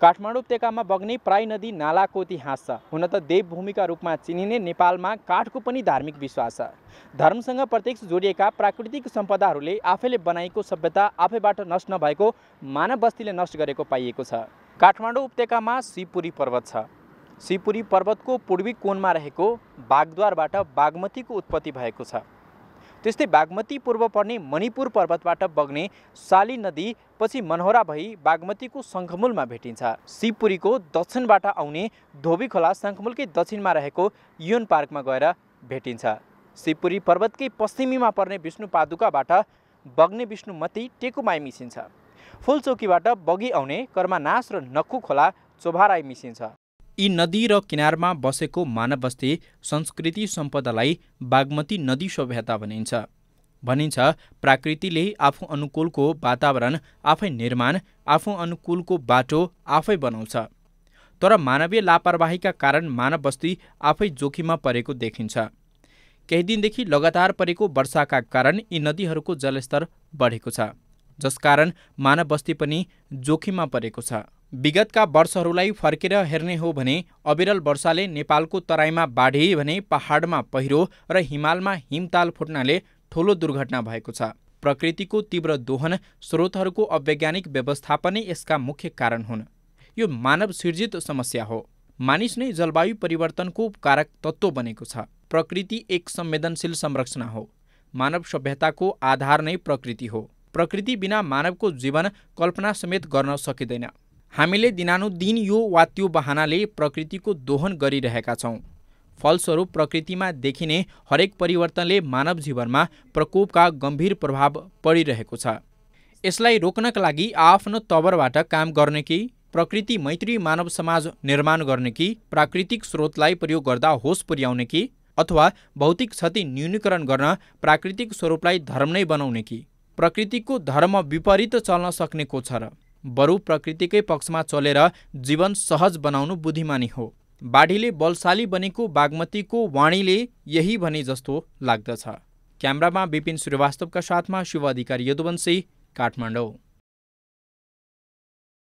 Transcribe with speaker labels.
Speaker 1: काठमाडौँ उपत्यकामा बग्ने प्राय नदी इतिहास छ हुन त देवभूमिका रूपमा चिनिने नेपालमा काठको पनि धार्मिक विश्वास छ धर्मसँग प्रत्यक्ष जोडिएका प्राकृतिक सम्पदाहरूले आफैले बनाएको सभ्यता आफैबाट नष्ट नभएको मानव बस्तीले नष्ट गरेको पाइएको छ काठमाडौँ उपत्यकामा शिवपुरी पर्वत छ शिवपुरी पर्वतको पूर्वी कोणमा रहेको बागद्वारबाट बागमतीको उत्पत्ति भएको छ त्यस्तै बागमती पूर्व पर्ने मणिपुर पर्वतबाट बग्ने साली नदी पछि मनहोरा भई बागमतीको शङ्खमूलमा भेटिन्छ शिवपुरीको दक्षिणबाट आउने धोबी खोला शङ्खमूलकै दक्षिणमा रहेको युन पार्कमा गएर भेटिन्छ शिवपुरी पर्वतकै पश्चिमीमा पर्ने विष्णु पादुकाबाट बग्ने विष्णुमती टेकुमाई मिसिन्छ फुलचोकीबाट बगी आउने कर्मानाश र नक्कु खोला चोभाराई मिसिन्छ यी नदी र किनारमा बसेको मानव बस्ती संस्कृति सम्पदालाई बागमती नदी सभ्यता भनिन्छ भनिन्छ प्राकृतिले आफू अनुकूलको वातावरण आफै निर्माण आफू अनुकूलको बाटो आफै बनाउँछ तर मानवीय लापरवाहीका कारण मानव बस्ती आफै जोखिममा परेको देखिन्छ केही दिनदेखि लगातार परेको वर्षाका कारण यी नदीहरूको जलस्तर बढेको छ जसकारण मानव बस्ती पनि जोखिममा परेको छ विगतका वर्षहरूलाई फर्केर हेर्ने हो भने अविरल वर्षाले नेपालको तराईमा बाढी भने पहाडमा पहिरो र हिमालमा हिमताल फुट्नाले ठूलो दुर्घटना भएको छ प्रकृतिको तीव्र दोहन स्रोतहरूको अवैज्ञानिक व्यवस्थापन नै यसका मुख्य कारण हुन् यो मानव सिर्जित समस्या हो मानिस नै जलवायु परिवर्तनको कारक तत्त्व बनेको छ प्रकृति एक संवेदनशील संरचना हो मानव सभ्यताको आधार नै प्रकृति हो प्रकृति बिना मानवको जीवन कल्पना समेत गर्न सकिँदैन हामीले दिनानुदिन यो वा त्यो बहानाले प्रकृतिको दोहन गरिरहेका छौँ फलस्वरूप प्रकृतिमा देखिने हरेक परिवर्तनले मानव जीवनमा प्रकोपका गम्भीर प्रभाव परिरहेको छ यसलाई रोक्नका लागि आफ्नो तवरबाट काम गर्ने कि प्रकृति मैत्री मानव समाज निर्माण गर्ने कि प्राकृतिक स्रोतलाई प्रयोग गर्दा होस पुर्याउने कि अथवा भौतिक क्षति न्यूनीकरण गर्न प्राकृतिक स्वरूपलाई धर्म नै बनाउने कि प्रकृतिको धर्म विपरीत चल्न सक्नेको को छ र बरु पक्ष में चले जीवन सहज बना बुद्धिमानी हो बाढ़ी बलशाली बनेको बागमतीको वाणीले यही भने जस्तो लाग्दछ क्यामरामा विपिन श्रीवास्तव श्रीवास्तवका साथमा शुभ अधिकारी यदुवंशी काठमाडौँ